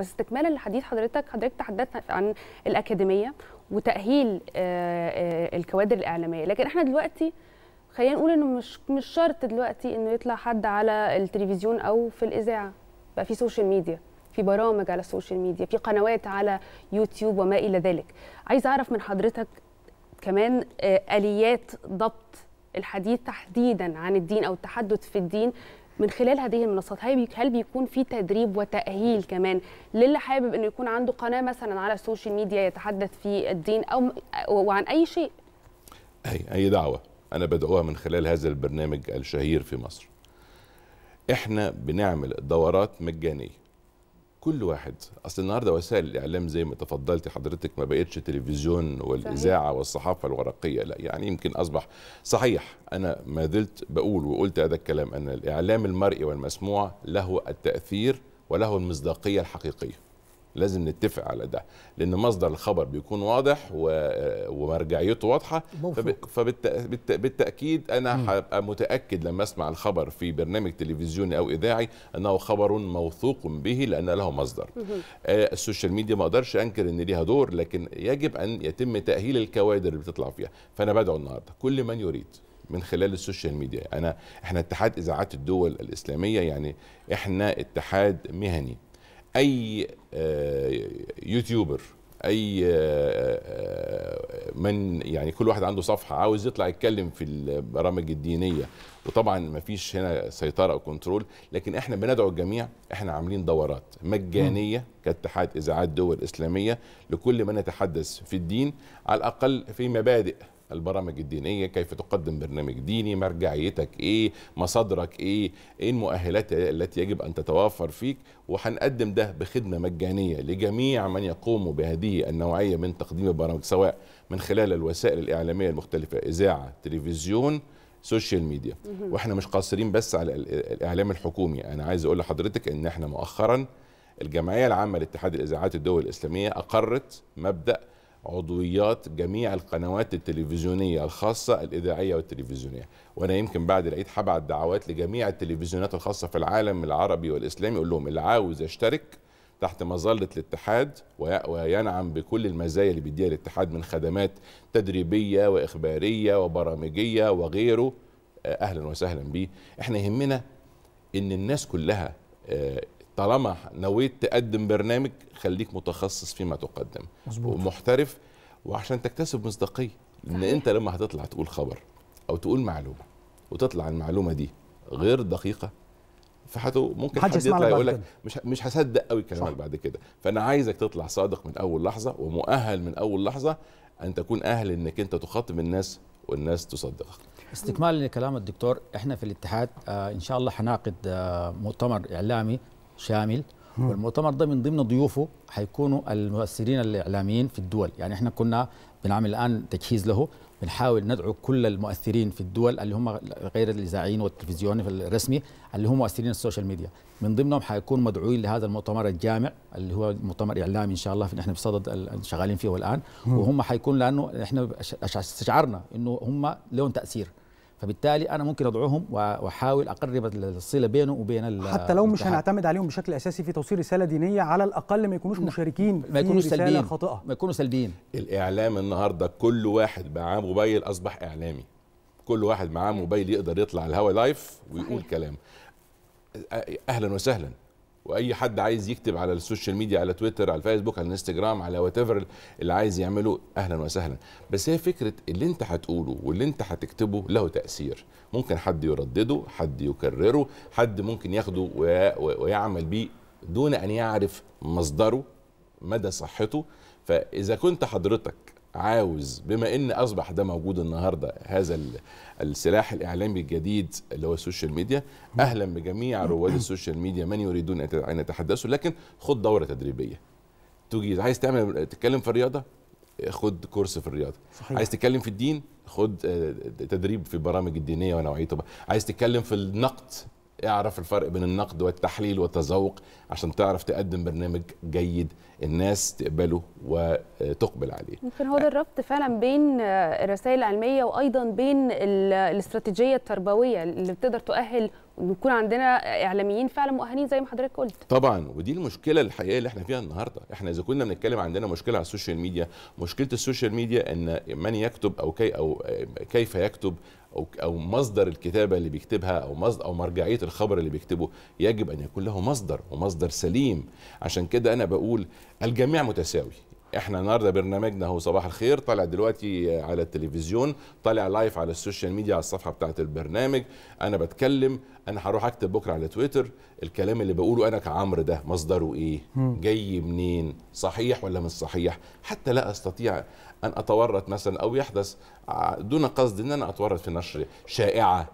بس استكمالا لحديث حضرتك حضرتك تحدثت عن الاكاديميه وتاهيل آه، آه، الكوادر الاعلاميه لكن احنا دلوقتي خلينا نقول انه مش مش شرط دلوقتي انه يطلع حد على التلفزيون او في الاذاعه بقى في سوشيال ميديا في برامج على السوشيال ميديا في قنوات على يوتيوب وما الى ذلك عايز اعرف من حضرتك كمان آه، اليات ضبط الحديث تحديدا عن الدين او التحدث في الدين من خلال هذه المنصات هل بيكون في تدريب وتاهيل كمان للي حابب انه يكون عنده قناه مثلا على السوشيال ميديا يتحدث في الدين او وعن اي شيء اي اي دعوه انا بدعوها من خلال هذا البرنامج الشهير في مصر احنا بنعمل دورات مجانيه كل واحد اصل النهارده وسائل الاعلام زي ما تفضلتي حضرتك ما بقتش تلفزيون والاذاعه صحيح. والصحافه الورقيه لا يعني يمكن اصبح صحيح انا ما زلت بقول وقلت هذا الكلام ان الاعلام المرئي والمسموع له التاثير وله المصداقيه الحقيقيه لازم نتفق على ده لان مصدر الخبر بيكون واضح ومرجعيته واضحه فبالتاكيد انا هبقى متاكد لما اسمع الخبر في برنامج تلفزيوني او اذاعي انه خبر موثوق به لان له مصدر آه السوشيال ميديا ما اقدرش انكر ان ليها دور لكن يجب ان يتم تاهيل الكوادر اللي بتطلع فيها فانا بدعو النهارده كل من يريد من خلال السوشيال ميديا انا احنا اتحاد اذاعات الدول الاسلاميه يعني احنا اتحاد مهني اي آه، يوتيوبر اي آه، آه، من يعني كل واحد عنده صفحه عاوز يطلع يتكلم في البرامج الدينيه وطبعا ما فيش هنا سيطره او كنترول لكن احنا بندعو الجميع احنا عاملين دورات مجانيه كاتحاد اذاعات دول اسلاميه لكل من يتحدث في الدين على الاقل في مبادئ البرامج الدينيه كيف تقدم برنامج ديني مرجعيتك ايه مصادرك ايه ايه المؤهلات التي يجب ان تتوافر فيك وهنقدم ده بخدمه مجانيه لجميع من يقوم بهذه النوعيه من تقديم البرامج سواء من خلال الوسائل الاعلاميه المختلفه اذاعه تلفزيون سوشيال ميديا واحنا مش قاصرين بس على الاعلام الحكومي انا عايز اقول لحضرتك ان احنا مؤخرا الجمعيه العامه لاتحاد الاذاعات الدول الاسلاميه اقرت مبدا عضويات جميع القنوات التلفزيونية الخاصة الإذاعية والتلفزيونية وأنا يمكن بعد العيد هبعت دعوات لجميع التلفزيونات الخاصة في العالم العربي والإسلامي أقول لهم اللي عاوز يشترك تحت مظلة الاتحاد وينعم بكل المزايا اللي بيديها الاتحاد من خدمات تدريبية وإخبارية وبرامجية وغيره آه، أهلا وسهلا بيه احنا يهمنا أن الناس كلها آه، طالما نويت تقدم برنامج خليك متخصص فيما تقدم مزبوط. ومحترف وعشان تكتسب مصداقيه لان انت لما هتطلع تقول خبر او تقول معلومه وتطلع المعلومه دي غير دقيقه فحتو ممكن حد يطلع يقول لك مش مش هصدق قوي كلامك بعد كده فانا عايزك تطلع صادق من اول لحظه ومؤهل من اول لحظه ان تكون اهل انك انت تخاطب الناس والناس تصدقك استكمال لكلام الدكتور احنا في الاتحاد آه، ان شاء الله هنعقد آه، مؤتمر اعلامي شامل والمؤتمر ده من ضمن ضيوفه حيكونوا المؤثرين الاعلاميين في الدول يعني احنا كنا بنعمل الان تجهيز له بنحاول ندعو كل المؤثرين في الدول اللي هم غير الاذاعيين والتلفزيون الرسمي اللي هم مؤثرين السوشيال ميديا من ضمنهم حيكون مدعوين لهذا المؤتمر الجامع اللي هو مؤتمر اعلامي ان شاء الله احنا بصدد شغالين فيه الان وهم حيكون لانه احنا استشعرنا انه هم لهم تاثير فبالتالي انا ممكن ادعوهم واحاول اقرب الصله بينه وبين حتى لو مش هنعتمد عليهم بشكل اساسي في توصيل رساله دينيه على الاقل ما يكونوش مشاركين ما يكونوا سلبيين خاطئه ما يكونوا سلبيين الاعلام النهارده كل واحد معاه موبايل اصبح اعلامي كل واحد معاه موبايل يقدر يطلع الهوا لايف ويقول كلام اهلا وسهلا واي حد عايز يكتب على السوشيال ميديا على تويتر على الفيسبوك على الانستجرام على وات اللي عايز يعمله اهلا وسهلا بس هي فكره اللي انت هتقوله واللي انت هتكتبه له تاثير ممكن حد يردده حد يكرره حد ممكن ياخده ويعمل بيه دون ان يعرف مصدره مدى صحته فاذا كنت حضرتك عاوز بما ان اصبح ده موجود النهارده هذا السلاح الاعلامي الجديد اللي هو السوشيال ميديا اهلا بجميع رواد السوشيال ميديا من يريدون ان يتحدثوا لكن خد دوره تدريبيه تجيز عايز تعمل تتكلم في الرياضه خد كورس في الرياضه صحيح. عايز تتكلم في الدين خد آه، تدريب في البرامج الدينيه ونوعيته عايز تتكلم في النقد اعرف الفرق بين النقد والتحليل والتذوق عشان تعرف تقدم برنامج جيد الناس تقبله وتقبل عليه ممكن هو ده الربط فعلا بين آه، الرسائل العلميه وايضا بين الاستراتيجيه التربويه اللي بتقدر تؤهل ويكون عندنا اعلاميين فعلا مؤهلين زي ما حضرتك قلت طبعا ودي المشكله الحقيقيه اللي احنا فيها النهارده احنا اذا كنا بنتكلم عندنا مشكله على السوشيال ميديا مشكله السوشيال ميديا ان من يكتب او كي او آه، كيف يكتب او او مصدر الكتابه اللي بيكتبها او مصدر او مرجعيه الخبر اللي بيكتبه يجب ان يكون له مصدر ومصدر سليم عشان كده انا بقول الجميع متساوي احنا النهارده برنامجنا هو صباح الخير طالع دلوقتي على التلفزيون طالع لايف على السوشيال ميديا على الصفحه بتاعه البرنامج انا بتكلم انا هروح اكتب بكره على تويتر الكلام اللي بقوله انا كعمرو ده مصدره ايه جاي منين صحيح ولا مش صحيح حتى لا استطيع ان اتورط مثلا او يحدث آه، دون قصد ان انا اتورط في نشر شائعه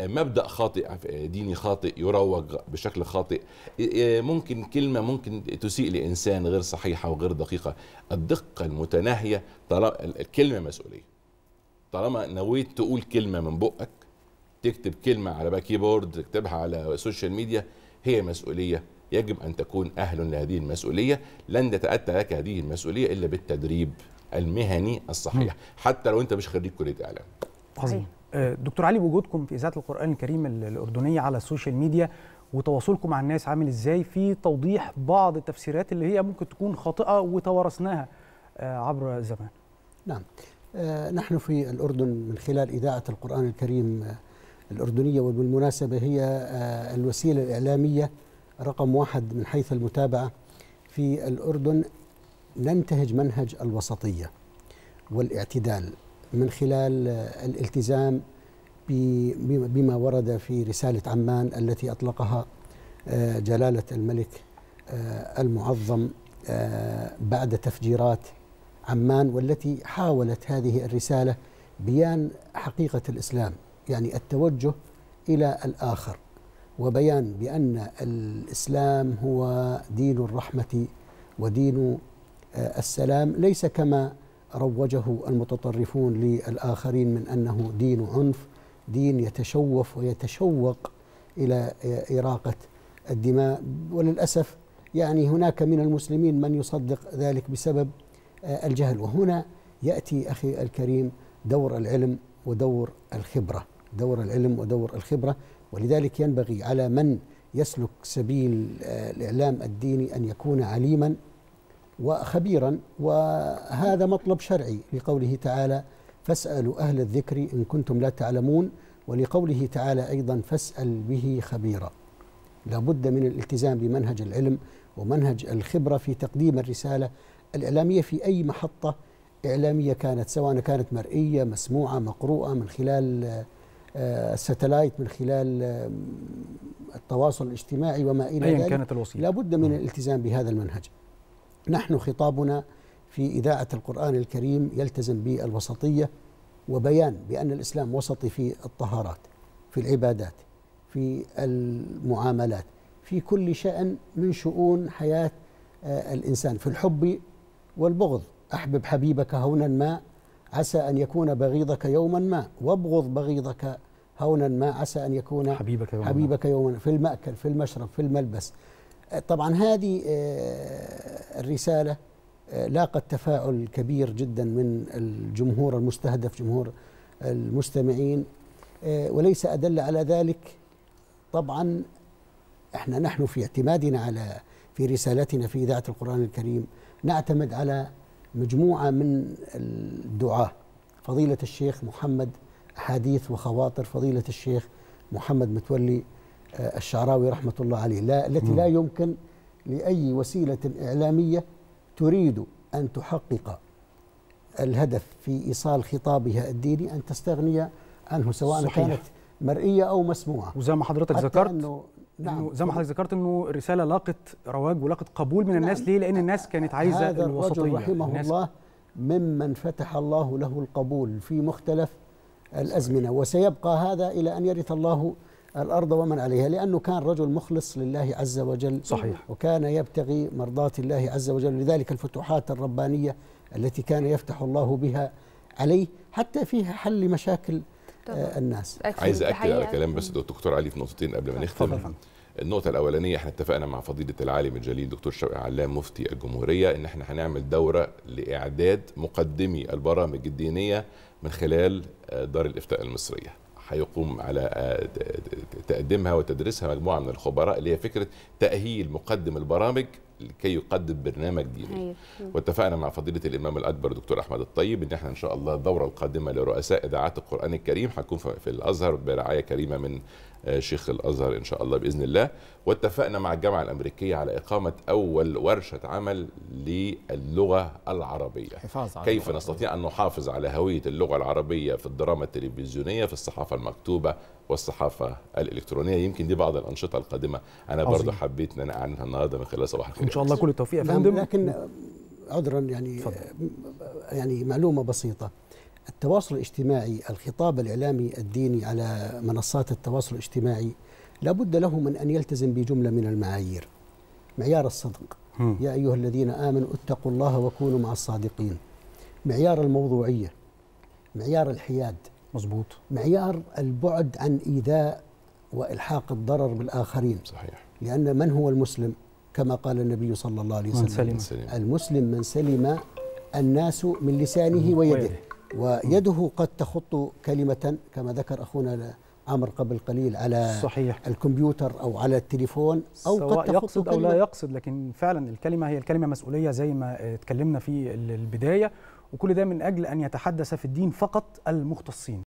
مبدا خاطئ ديني خاطئ يروج بشكل خاطئ إيه، إيه، ممكن كلمه ممكن تسيء لانسان غير صحيحه وغير دقيقه الدقه المتناهيه طالما الكلمه مسؤوليه طالما نويت تقول كلمه من بقك تكتب كلمه على كيبورد تكتبها على السوشيال ميديا هي مسؤوليه يجب ان تكون اهل لهذه المسؤوليه لن تتاتى لك هذه المسؤوليه الا بالتدريب المهني الصحيح حتى لو انت مش خريج كليه اعلام عظيم دكتور علي وجودكم في اذاعه القران الكريم الاردنيه على السوشيال ميديا وتواصلكم مع الناس عامل ازاي في توضيح بعض التفسيرات اللي هي ممكن تكون خاطئه وتوارثناها آه، عبر الزمان نعم آه، نحن في الاردن من خلال اذاعه القران الكريم آه، الاردنيه وبالمناسبه هي الوسيله الاعلاميه رقم واحد من حيث المتابعه في الاردن ننتهج منهج الوسطيه والاعتدال من خلال الالتزام بما ورد في رسالة عمان التي أطلقها آه، جلالة الملك آه، المعظم آه، بعد تفجيرات عمان والتي حاولت هذه الرسالة بيان حقيقة الإسلام يعني التوجه إلى الآخر وبيان بأن الإسلام هو دين الرحمة ودين السلام ليس كما روجه المتطرفون للآخرين من أنه دين عنف دين يتشوف ويتشوق إلى إراقة الدماء وللأسف يعني هناك من المسلمين من يصدق ذلك بسبب الجهل وهنا يأتي أخي الكريم دور العلم ودور الخبرة دور العلم ودور الخبرة ولذلك ينبغي على من يسلك سبيل الإعلام الديني أن يكون عليما وخبيرا وهذا مطلب شرعي لقوله تعالى فاسألوا أهل الذكر إن كنتم لا تعلمون ولقوله تعالى أيضا فاسأل به خبيرا لابد من الالتزام بمنهج العلم ومنهج الخبرة في تقديم الرسالة الإعلامية في أي محطة إعلامية كانت سواء كانت مرئية مسموعة مقروءة من خلال آه، الستلايت من خلال التواصل الاجتماعي وما إلى ذلك كانت الوسيلة لابد من نعم. الالتزام بهذا المنهج نحن خطابنا في إذاعة القرآن الكريم يلتزم بالوسطية وبيان بأن الإسلام وسطي في الطهارات في العبادات في المعاملات في كل شأن من شؤون حياة آه، الإنسان في الحب والبغض أحبب حبيبك هونا ما عسى أن يكون بغيضك يوما ما وابغض بغيضك هونا ما عسى أن يكون حبيبك يوما, حبيبك يوما في المأكل في المشرب في الملبس طبعا هذه آه، الرسالة آه، لاقت تفاعل كبير جدا من الجمهور المستهدف جمهور المستمعين آه، وليس أدل على ذلك طبعا احنا نحن في اعتمادنا على في رسالتنا في إذاعة القرآن الكريم نعتمد على مجموعة من الدعاة فضيلة الشيخ محمد أحاديث وخواطر فضيلة الشيخ محمد متولي الشعراوي رحمة الله عليه لا التي لا يمكن لأي وسيلة إعلامية تريد أن تحقق الهدف في إيصال خطابها الديني أن تستغني عنه سواء صحيح. كانت مرئية أو مسموعة وزي ما حضرتك ذكرت أنه نعم زي ما حضرتك ذكرت انه الرساله لاقت رواج ولاقت قبول من الناس نعم ليه؟ لان الناس كانت عايزه هذا الوسطيه الرجل رحمه الناس الله ممن فتح الله له القبول في مختلف الازمنه وسيبقى هذا الى ان يرث الله الأرض ومن عليها لأنه كان رجل مخلص لله عز وجل صحيح وكان يبتغي مرضاة الله عز وجل لذلك الفتوحات الربانية التي كان يفتح الله بها عليه حتى فيها حل مشاكل آه، طبعا. الناس عايز أكد على كلام بس الدكتور علي في نقطتين قبل ما نختم طبعا. النقطة الأولانية احنا اتفقنا مع فضيلة العالم الجليل دكتور شوقي علام مفتي الجمهورية إن احنا هنعمل دورة لإعداد مقدمي البرامج الدينية من خلال آه، دار الإفتاء المصرية هيقوم على آه، تقديمها وتدريسها مجموعه من الخبراء اللي هي فكره تاهيل مقدم البرامج لكي يقدم برنامج ديني أيوة. واتفقنا مع فضيله الامام الاكبر دكتور احمد الطيب ان احنا ان شاء الله الدوره القادمه لرؤساء اذاعات القران الكريم هتكون في الازهر برعايه كريمه من آه، شيخ الازهر ان شاء الله باذن الله واتفقنا مع الجامعه الامريكيه على اقامه اول ورشه عمل للغه العربيه كيف نستطيع ان نحافظ على هويه اللغه العربيه في الدراما التلفزيونيه في الصحافه المكتوبه والصحافه الالكترونيه يمكن دي بعض الانشطه القادمه انا برضه حبيت ان انا اعلنها النهارده من خلال صباح الخير ان شاء الله كل التوفيق يا نعم، فندم لكن عذرا يعني فضل. يعني معلومه بسيطه التواصل الاجتماعي الخطاب الاعلامي الديني على منصات التواصل الاجتماعي لابد له من ان يلتزم بجمله من المعايير معيار الصدق يا ايها الذين امنوا اتقوا الله وكونوا مع الصادقين معيار الموضوعيه معيار الحياد مزبوط. معيار البعد عن ايذاء والحاق الضرر بالاخرين صحيح لان من هو المسلم كما قال النبي صلى الله عليه وسلم من سلم. المسلم من سلم الناس من لسانه ويده ويده قد تخط كلمة كما ذكر أخونا أمر قبل قليل على صحيح. الكمبيوتر أو على التليفون أو سواء قد تخط يقصد أو لا يقصد لكن فعلا الكلمة هي الكلمة مسؤولية زي ما اتكلمنا في البداية وكل ده من أجل أن يتحدث في الدين فقط المختصين